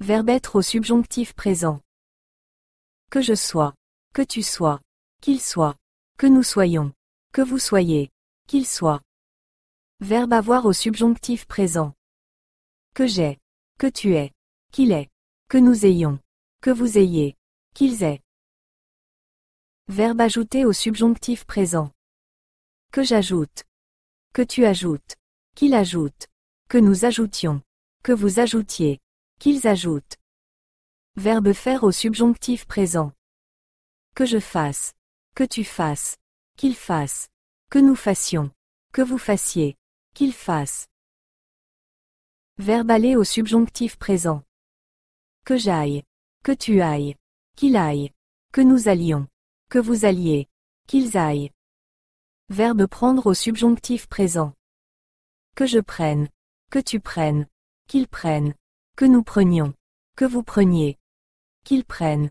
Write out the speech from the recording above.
Verbe être au subjonctif présent. Que je sois. Que tu sois. Qu'il soit. Que nous soyons. Que vous soyez. Qu'il soit. Verbe avoir au subjonctif présent. Que j'ai. Que tu es. Qu'il est. Que nous ayons. Que vous ayez. Qu'ils aient. Verbe ajouter au subjonctif présent. Que j'ajoute. Que tu ajoutes. Qu'il ajoute. Que nous ajoutions. Que vous ajoutiez. Qu'ils ajoutent. Verbe faire au subjonctif présent. Que je fasse. Que tu fasses. Qu'il fasse. Que nous fassions. Que vous fassiez. Qu'il fasse. Verbe aller au subjonctif présent. Que j'aille. Que tu ailles. Qu'il aille. Que nous allions. Que vous alliez. Qu'ils aillent. Verbe prendre au subjonctif présent. Que je prenne. Que tu prennes. Qu'ils prennent. Que nous prenions. Que vous preniez. Qu'ils prennent.